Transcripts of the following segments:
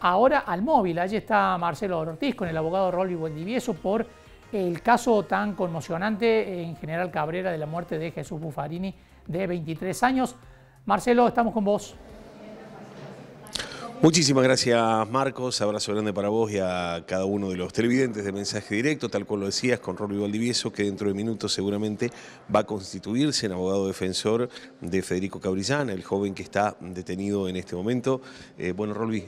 ahora al móvil. Allí está Marcelo Ortiz con el abogado Rolly Buendivieso por el caso tan conmocionante en General Cabrera de la muerte de Jesús Buffarini de 23 años. Marcelo, estamos con vos. Muchísimas gracias Marcos, abrazo grande para vos y a cada uno de los televidentes de Mensaje Directo, tal cual lo decías con Rory Valdivieso, que dentro de minutos seguramente va a constituirse en abogado defensor de Federico Cabrillán, el joven que está detenido en este momento. Eh, bueno, Rolvi,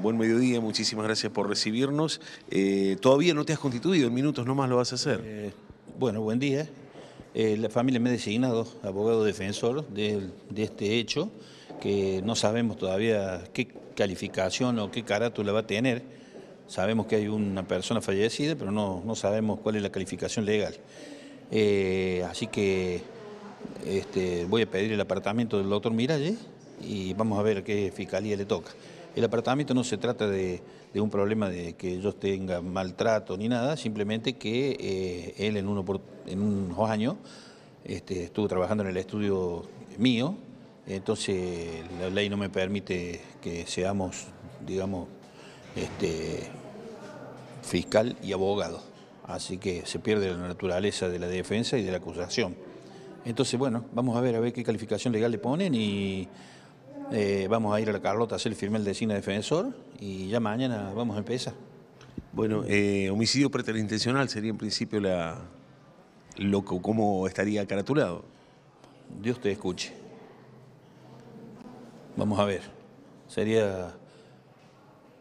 buen mediodía, muchísimas gracias por recibirnos. Eh, todavía no te has constituido, en minutos nomás lo vas a hacer. Eh, bueno, buen día. la familia me ha designado abogado defensor de, de este hecho que no sabemos todavía qué calificación o qué carátula va a tener. Sabemos que hay una persona fallecida, pero no, no sabemos cuál es la calificación legal. Eh, así que este, voy a pedir el apartamento del doctor Miralles y vamos a ver qué fiscalía le toca. El apartamento no se trata de, un problema de que yo tenga maltrato ni nada, simplemente que eh, él en, uno por, en unos años este, estuvo trabajando en el estudio mío, entonces la ley no me permite que seamos, digamos, este, fiscal y abogado. Así que se pierde la naturaleza de la defensa y de la acusación. Entonces, bueno, vamos a ver a ver qué calificación legal le ponen y eh, vamos a ir a la Carlota a hacer el firme al designa defensor y ya mañana vamos a empezar. Bueno, eh, homicidio preterintencional sería en principio la, lo, cómo estaría caratulado. Dios te escuche. Vamos a ver. Sería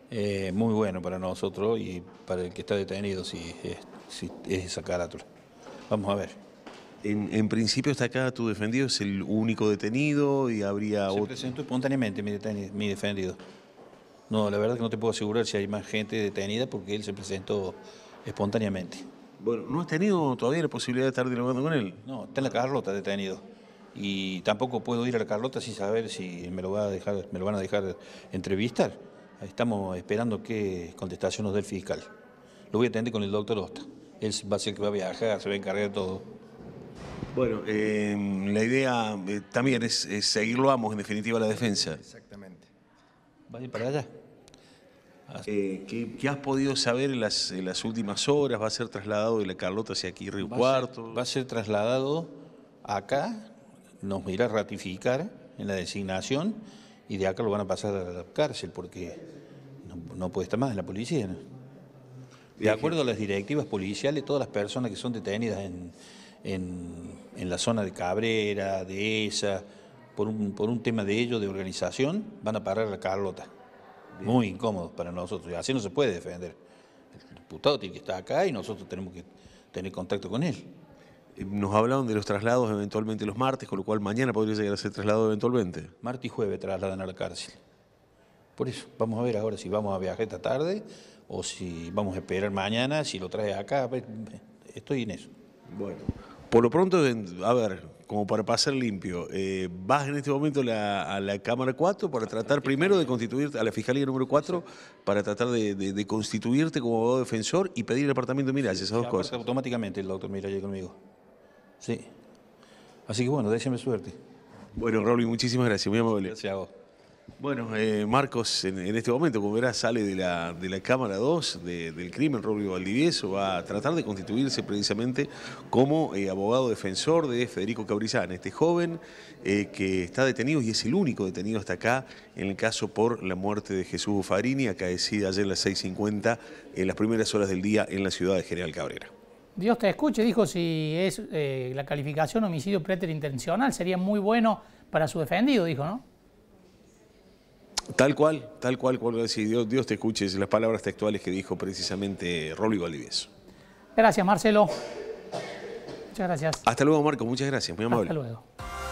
eh, muy bueno para nosotros y para el que está detenido si, si es esa carátula. Vamos a ver. En, principio está acá tu defendido, es el único detenido y habría Se otro. presentó espontáneamente mi, defendido. No, la verdad que no te puedo asegurar si hay más gente detenida porque él se presentó espontáneamente. Bueno, ¿no has tenido todavía la posibilidad de estar dialogando con él? No, está en la carrota detenido y tampoco puedo ir a la Carlota sin saber si me lo, va a dejar, me lo van a dejar entrevistar. Estamos esperando qué contestación nos dé el fiscal. Lo voy a atender con el doctor Osta. Él va a ser el que va a viajar, se va a encargar de todo. Bueno, eh, la idea eh, también es, seguirlo ambos, en definitiva, la defensa. Exactamente. ¿Va a ir para allá? Ah, eh, ¿qué, has podido saber en las, últimas horas? ¿Va a ser trasladado de la Carlota hacia aquí, Río Cuarto? va a ser trasladado acá nos irá a ratificar en la designación y de acá lo van a pasar a la cárcel porque no, puede estar más en la policía. De acuerdo a las directivas policiales, todas las personas que son detenidas en, en, la zona de Cabrera, de esa, por un, por un tema de ello, de organización, van a parar a Carlota. Muy incómodos para nosotros. Así no se puede defender. El diputado tiene que estar acá y nosotros tenemos que tener contacto con él. Eh, nos hablaron de los traslados eventualmente los martes, con lo cual mañana podría llegar a ser traslado eventualmente. Martes y jueves trasladan a la cárcel. Por eso, vamos a ver ahora si vamos a viajar esta tarde o si vamos a esperar mañana, si lo trae acá. Pues, estoy en eso. Bueno, por lo pronto, a ver, como para pasar limpio, eh, ¿vas en este momento a la Cámara 4 para tratar primero de constituir a la Fiscalía número 4 para tratar de, constituirte como abogado defensor y pedir el apartamento de Miralles, esas dos cosas? Automáticamente el doctor Miralles conmigo. Sí. Así que bueno, déjeme suerte. Bueno, Robin, muchísimas gracias, muy amable. Gracias a vos. Bueno, eh, Marcos, en, este momento, como verás, sale de la, de la Cámara 2 del crimen, Roblio Valdivieso, va a tratar de constituirse precisamente como eh, abogado defensor de Federico Cabrizán, este joven eh, que está detenido y es el único detenido hasta acá en el caso por la muerte de Jesús Farini, acaecida ayer a las 6.50 en las primeras horas del día en la ciudad de General Cabrera. Dios te escuche, dijo, si es eh, la calificación homicidio preterintencional, sería muy bueno para su defendido, dijo, ¿no? Tal cual, tal cual, cuando decir, Dios, te escuche, es las palabras textuales que dijo precisamente Rolvi Valdivieso. Gracias, Marcelo. Muchas gracias. Hasta luego, Marco, muchas gracias, muy amable. Hasta luego.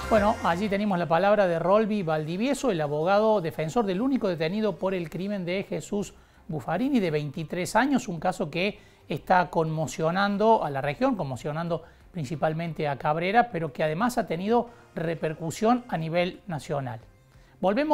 Bueno, allí tenemos la palabra de Rolby Valdivieso, el abogado defensor del único detenido por el crimen de Jesús Buffarini, de 23 años, un caso que está conmocionando a la región, conmocionando principalmente a Cabrera, pero que además ha tenido repercusión a nivel nacional. Volvemos.